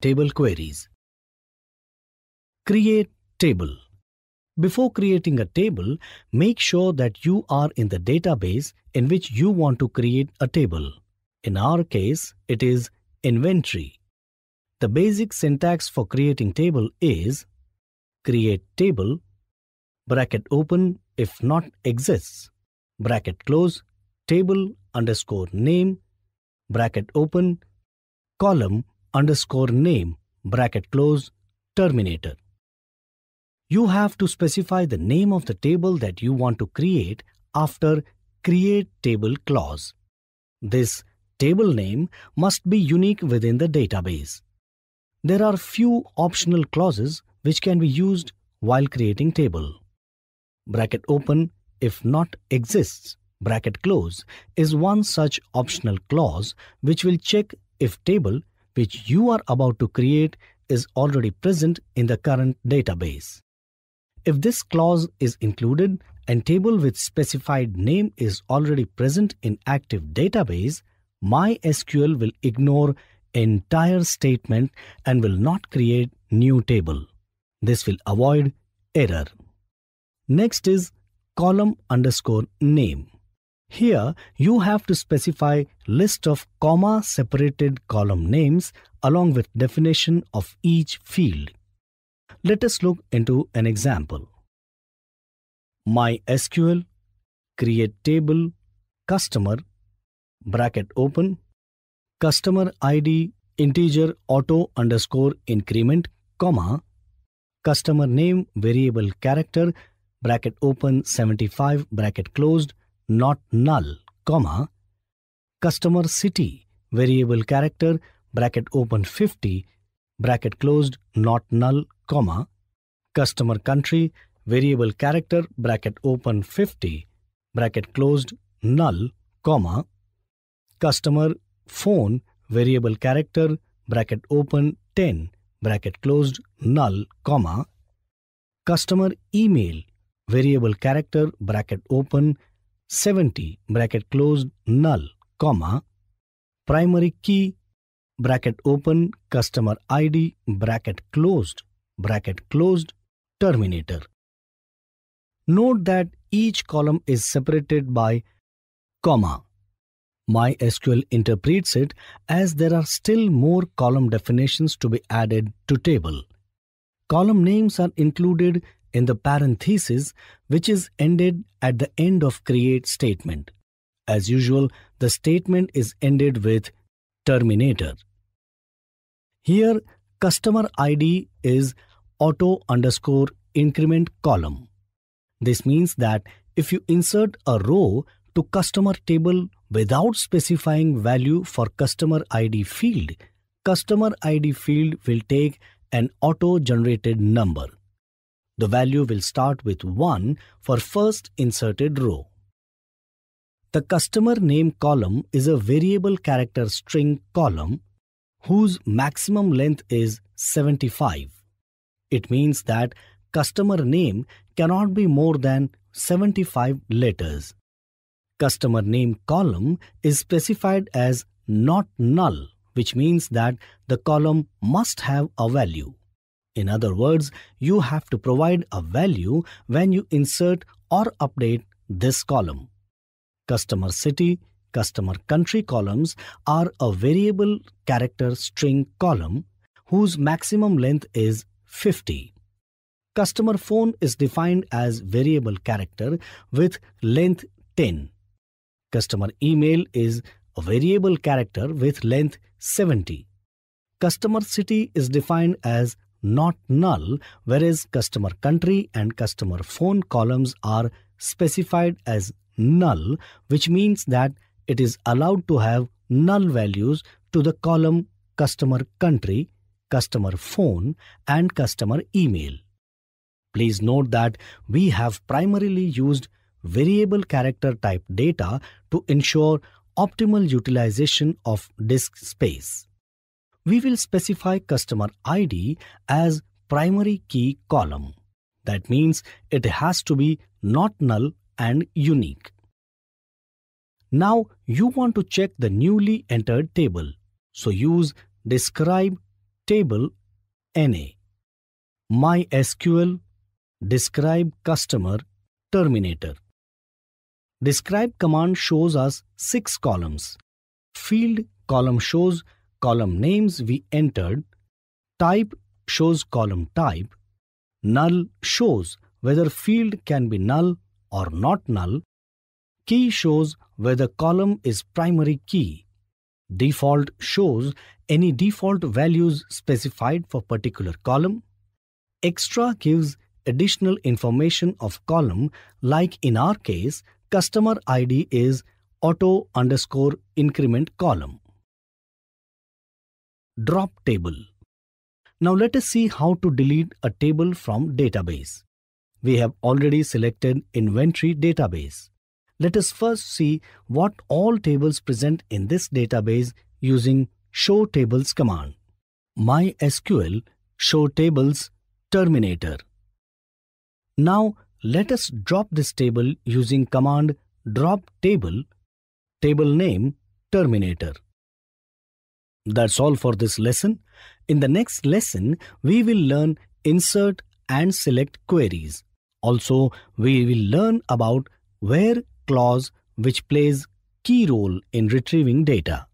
table queries. Create table. Before creating a table, make sure that you are in the database in which you want to create a table. In our case, it is inventory. The basic syntax for creating table is create table, bracket open if not exists, bracket close, table underscore name, bracket open, column underscore name bracket close terminator. You have to specify the name of the table that you want to create after create table clause. This table name must be unique within the database. There are few optional clauses which can be used while creating table. Bracket open if not exists bracket close is one such optional clause which will check if table which you are about to create is already present in the current database. If this clause is included and table with specified name is already present in active database, MySQL will ignore entire statement and will not create new table. This will avoid error. Next is column underscore name. Here you have to specify list of comma separated column names along with definition of each field. Let us look into an example. MySQL create table customer bracket open customer ID integer auto underscore increment comma customer name variable character bracket open 75 bracket closed not null, comma, customer city variable character bracket open 50 bracket closed not null, comma, customer country variable character bracket open 50 bracket closed null, comma, customer phone variable character bracket open 10 bracket closed null, comma, customer email variable character bracket open 70 bracket closed null, comma, primary key bracket open customer ID bracket closed bracket closed terminator. Note that each column is separated by comma. MySQL interprets it as there are still more column definitions to be added to table. Column names are included in the parenthesis which is ended at the end of create statement. As usual, the statement is ended with terminator. Here, customer ID is auto underscore increment column. This means that if you insert a row to customer table without specifying value for customer ID field, customer ID field will take an auto generated number. The value will start with 1 for first inserted row. The customer name column is a variable character string column whose maximum length is 75. It means that customer name cannot be more than 75 letters. Customer name column is specified as not null, which means that the column must have a value. In other words, you have to provide a value when you insert or update this column. Customer city, customer country columns are a variable character string column whose maximum length is 50. Customer phone is defined as variable character with length 10. Customer email is a variable character with length 70. Customer city is defined as not null, whereas customer country and customer phone columns are specified as null, which means that it is allowed to have null values to the column customer country, customer phone, and customer email. Please note that we have primarily used variable character type data to ensure optimal utilization of disk space we will specify customer ID as primary key column. That means it has to be not null and unique. Now you want to check the newly entered table. So use describe table NA. MySQL describe customer terminator. Describe command shows us six columns. Field column shows column names we entered, type shows column type, null shows whether field can be null or not null, key shows whether column is primary key, default shows any default values specified for particular column, extra gives additional information of column like in our case customer ID is auto underscore increment column drop table. Now let us see how to delete a table from database. We have already selected inventory database. Let us first see what all tables present in this database using show tables command. MySQL show tables terminator. Now let us drop this table using command drop table, table name terminator. That's all for this lesson. In the next lesson, we will learn insert and select queries. Also, we will learn about where clause which plays key role in retrieving data.